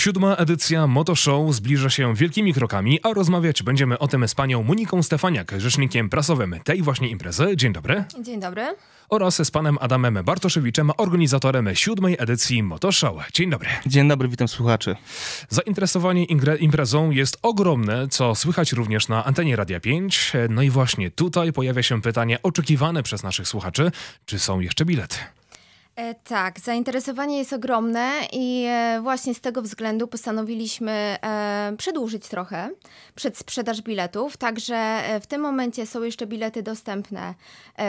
Siódma edycja Motoshow zbliża się wielkimi krokami, a rozmawiać będziemy o tym z panią Moniką Stefaniak, rzecznikiem prasowym tej właśnie imprezy. Dzień dobry. Dzień dobry. Oraz z panem Adamem Bartoszewiczem, organizatorem siódmej edycji Motoshow. Dzień dobry. Dzień dobry, witam słuchaczy. Zainteresowanie imprezą jest ogromne, co słychać również na antenie Radia 5. No i właśnie tutaj pojawia się pytanie oczekiwane przez naszych słuchaczy, czy są jeszcze bilety? E, tak, zainteresowanie jest ogromne i e, właśnie z tego względu postanowiliśmy e, przedłużyć trochę przed sprzedaż biletów. Także w tym momencie są jeszcze bilety dostępne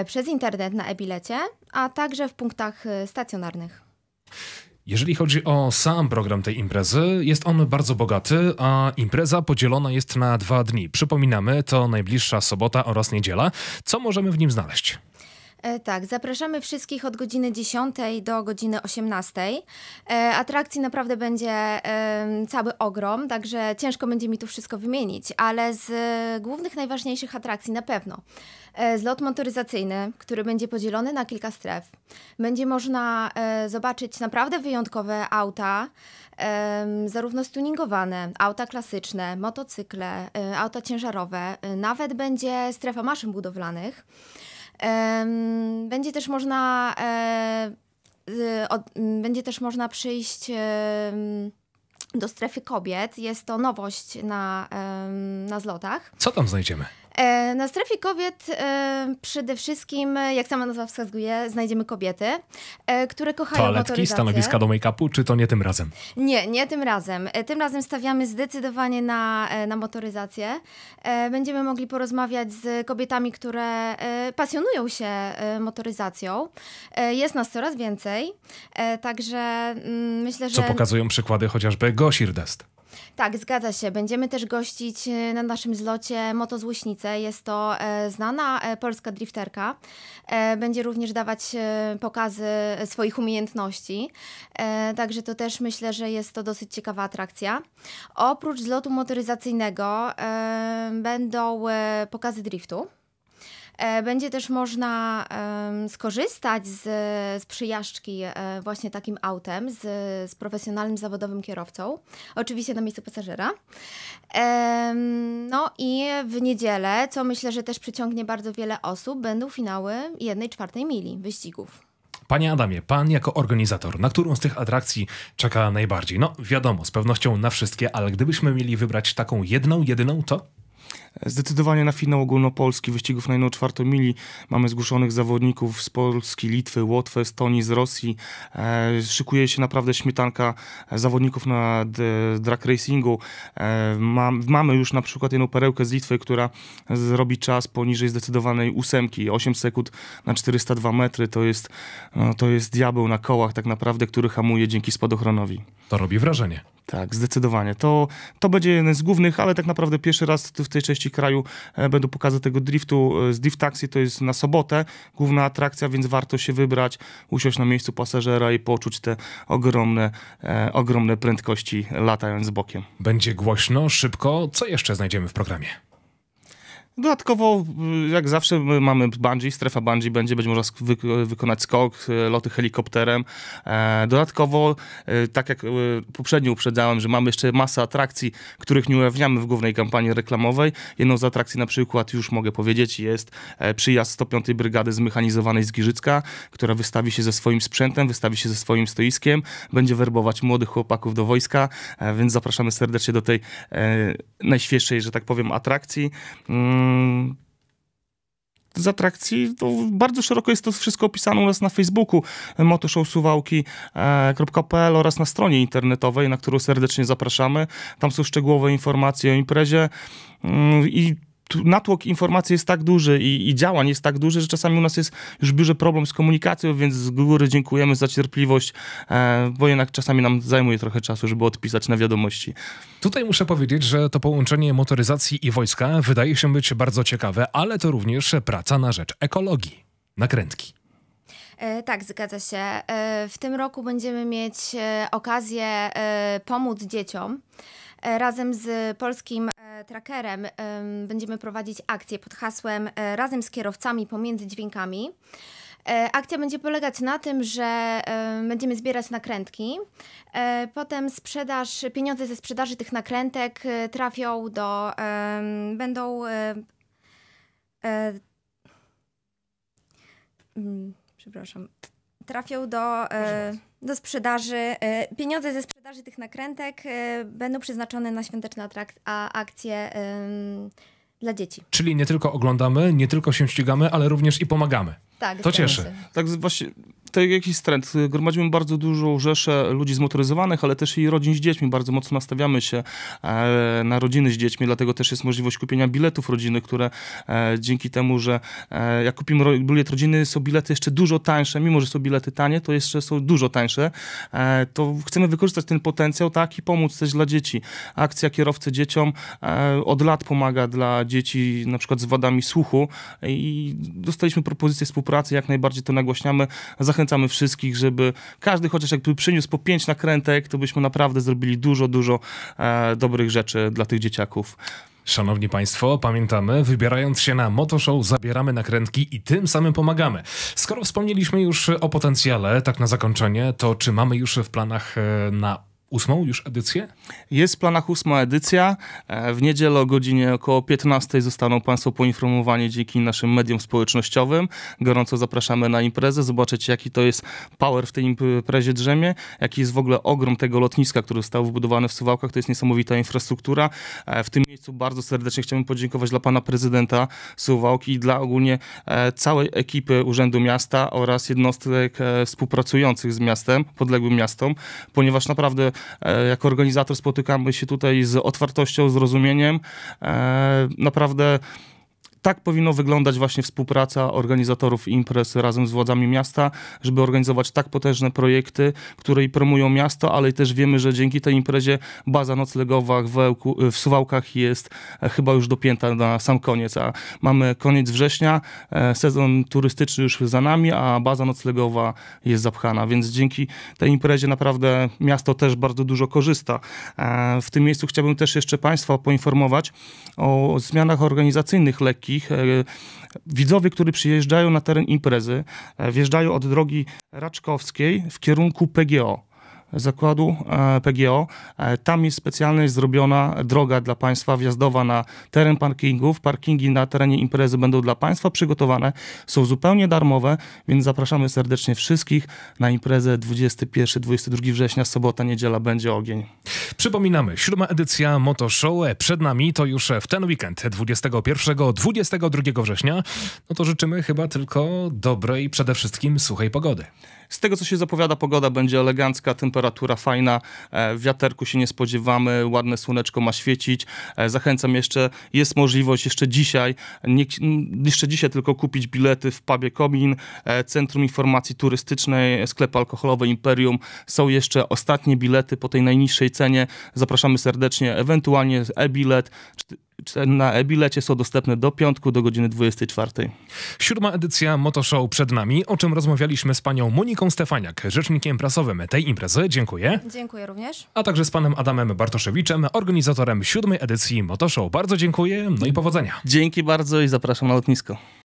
przez internet na e-bilecie, a także w punktach stacjonarnych. Jeżeli chodzi o sam program tej imprezy, jest on bardzo bogaty, a impreza podzielona jest na dwa dni. Przypominamy, to najbliższa sobota oraz niedziela. Co możemy w nim znaleźć? E, tak, zapraszamy wszystkich od godziny 10 do godziny 18. E, atrakcji naprawdę będzie cały ogrom, także ciężko będzie mi tu wszystko wymienić, ale z e, głównych, najważniejszych atrakcji na pewno zlot motoryzacyjny, który będzie podzielony na kilka stref. Będzie można zobaczyć naprawdę wyjątkowe auta, zarówno stuningowane, auta klasyczne, motocykle, auta ciężarowe, nawet będzie strefa maszyn budowlanych. Będzie też można e, będzie też można przyjść do strefy kobiet. Jest to nowość na, na zlotach. Co tam znajdziemy? E, na strefie kobiet e, przede wszystkim, jak sama nazwa wskazuje, znajdziemy kobiety, e, które kochają Toaletki, stanowiska do make-upu, czy to nie tym razem? Nie, nie tym razem. Tym razem stawiamy zdecydowanie na, na motoryzację. Będziemy mogli porozmawiać z kobietami, które pasjonują się motoryzacją. Jest nas coraz więcej, także mm, myślę, że... Co pokazują przykłady chociażby Gosir Dest. Tak, zgadza się. Będziemy też gościć e, na naszym zlocie Moto Złośnice. Jest to e, znana e, polska drifterka. Będzie również dawać pokazy swoich umiejętności. Także to też myślę, że jest to dosyć ciekawa atrakcja. Oprócz zlotu motoryzacyjnego będą pokazy driftu. E, będzie też można skorzystać z, z przyjażdżki e, właśnie takim autem z, z profesjonalnym zawodowym kierowcą, oczywiście na miejscu pasażera. No i w niedzielę, co myślę, że też przyciągnie bardzo wiele osób, będą finały jednej czwartej mili wyścigów. Panie Adamie, pan jako organizator, na którą z tych atrakcji czeka najbardziej? No, wiadomo, z pewnością na wszystkie, ale gdybyśmy mieli wybrać taką jedną, jedyną, to? Zdecydowanie na finał ogólnopolski wyścigów na 1,4 mili mamy zgłoszonych zawodników z Polski, Litwy, Łotwy, Estonii, z Rosji. E, szykuje się naprawdę śmietanka zawodników na drag racingu. E, mam, mamy już na przykład jedną perełkę z Litwy, która zrobi czas poniżej zdecydowanej ósemki. 8 sekund na 402 metry to jest, no, to jest diabeł na kołach tak naprawdę, który hamuje dzięki spadochronowi. To robi wrażenie. Tak, zdecydowanie. To, to będzie jeden z głównych, ale tak naprawdę pierwszy raz w tej części kraju e, będą pokazy tego driftu e, z Drift Taxi, to jest na sobotę główna atrakcja, więc warto się wybrać, usiąść na miejscu pasażera i poczuć te ogromne, e, ogromne prędkości latając z bokiem. Będzie głośno, szybko. Co jeszcze znajdziemy w programie? Dodatkowo, y, jak zawsze, mamy bungee, strefa bungee będzie, będzie można wykonać skok, y, loty helikopterem. E, dodatkowo, y, tak jak poprzednio uprzedzałem, że mamy jeszcze masę atrakcji, których nie ujawniamy w głównej kampanii reklamowej. Jedną z atrakcji na przykład, już mogę powiedzieć, jest e, przyjazd 105. Brygady Zmechanizowanej z Giżycka, która wystawi się ze swoim sprzętem, wystawi się ze swoim stoiskiem, będzie werbować młodych chłopaków do wojska, e, więc zapraszamy serdecznie do tej najświeższej, że tak powiem, atrakcji. Mm, z atrakcji, bardzo szeroko jest to wszystko opisane u nas na Facebooku motoshowsuwałki.pl oraz na stronie internetowej, na którą serdecznie zapraszamy. Tam są szczegółowe informacje o imprezie mm, i natłok informacji jest tak duży i, i, działań jest tak duży, że czasami u nas jest już duży problem z komunikacją, więc z góry dziękujemy za cierpliwość, e, bo jednak czasami nam zajmuje trochę czasu, żeby odpisać na wiadomości. Tutaj muszę powiedzieć, że to połączenie motoryzacji i wojska wydaje się być bardzo ciekawe, ale to również praca na rzecz ekologii. Nakrętki. E, tak, zgadza się. E, w tym roku będziemy mieć okazję pomóc dzieciom razem z Polskim trackerem będziemy prowadzić akcję pod hasłem e, Razem z kierowcami pomiędzy dźwiękami. E, akcja będzie polegać na tym, że będziemy zbierać nakrętki. E, potem sprzedaż, pieniądze ze sprzedaży tych nakrętek trafią do. będą. Mm, przepraszam trafią do, e, do sprzedaży. E, pieniądze ze sprzedaży tych nakrętek e, będą przeznaczone na świąteczne atrakt, a akcje dla dzieci. Czyli nie tylko oglądamy, nie tylko się ścigamy, ale również i pomagamy. Tak, to cieszy. Się. Tak właśnie, to jakiś trend. Gromadzimy bardzo dużą rzeszę ludzi zmotoryzowanych, ale też i rodzin z dziećmi. Bardzo mocno nastawiamy się e, na rodziny z dziećmi, dlatego też jest możliwość kupienia biletów rodziny, które e, dzięki temu, że e, jak kupimy bilet rodziny, są bilety jeszcze dużo tańsze, mimo że są bilety tanie, to jeszcze są dużo tańsze. To chcemy wykorzystać ten potencjał tak i pomóc też dla dzieci. Akcja Kierowcy Dzieciom od lat pomaga dla dzieci na przykład z wadami słuchu i dostaliśmy propozycję współpracy jak najbardziej to nagłośniamy. Zachęcamy wszystkich, żeby każdy chociaż jakby przyniósł po pięć nakrętek, to byśmy naprawdę zrobili dużo, dużo e, dobrych rzeczy dla tych dzieciaków. Szanowni Państwo, pamiętamy, wybierając się na motoshow zabieramy nakrętki i tym samym pomagamy. Skoro wspomnieliśmy już o potencjale, tak na zakończenie, to czy mamy już w planach e, na ósmą już edycję? Jest w planach ósma edycja. E, w niedzielę o godzinie około 15 zostaną Państwo poinformowani dzięki naszym mediom społecznościowym. Gorąco zapraszamy na imprezę, zobaczyć jaki to jest power w tej imprezie drzemie, jaki jest w ogóle ogrom tego lotniska, który został wybudowany w Suwałkach. To jest niesamowita infrastruktura. E, w tym miejscu bardzo serdecznie chciałbym podziękować dla Pana Prezydenta Suwałki i dla ogólnie e, całej ekipy Urzędu Miasta oraz jednostek współpracujących z miastem, podległym miastom, ponieważ naprawdę E, jako organizator spotykamy się tutaj z otwartością, zrozumieniem. E, naprawdę tak powinno wyglądać właśnie współpraca organizatorów imprez razem z władzami miasta, żeby organizować tak potężne projekty, które i promują miasto, ale też wiemy, że dzięki tej imprezie baza noclegowa w, w Suwałkach jest e, chyba już dopięta na sam koniec, a mamy koniec września, e, sezon turystyczny już za nami, a baza noclegowa jest zapchana, więc dzięki tej imprezie naprawdę miasto też bardzo dużo korzysta. E, w tym miejscu chciałbym też jeszcze Państwa poinformować o zmianach organizacyjnych lekkich wszystkich. E, widzowie, którzy przyjeżdżają na teren imprezy, e, wjeżdżają od drogi Raczkowskiej w kierunku PGO zakładu e, PGO. E, tam jest specjalnie zrobiona droga dla państwa wjazdowa na teren parkingów. Parkingi na terenie imprezy będą dla państwa przygotowane, są zupełnie darmowe, więc zapraszamy serdecznie wszystkich na imprezę 21-22 września, sobota, niedziela będzie ogień. Przypominamy, siódma edycja Moto Show przed nami to już w ten weekend 21-22 września. No to życzymy chyba tylko dobrej przede wszystkim suchej pogody. Z tego, co się zapowiada, pogoda będzie elegancka, temperatura fajna, e, wiaterku się nie spodziewamy, ładne słoneczko ma świecić. E, zachęcam jeszcze, jest możliwość jeszcze dzisiaj, nie, mm, jeszcze dzisiaj tylko kupić bilety w pubie Komin, e, Centrum Informacji Turystycznej, sklep alkoholowy Imperium. Są jeszcze ostatnie bilety po tej najniższej cenie. Zapraszamy serdecznie, ewentualnie e-bilet na e-bilecie są dostępne do piątku do godziny 24. Siódma edycja Motoshow przed nami, o czym rozmawialiśmy z panią Moniką Stefaniak, rzecznikiem prasowym tej imprezy. Dziękuję. Dziękuję również. A także z panem Adamem Bartoszewiczem, organizatorem siódmej edycji Motoshow. Bardzo dziękuję, no i powodzenia. Dzięki bardzo i zapraszam na lotnisko.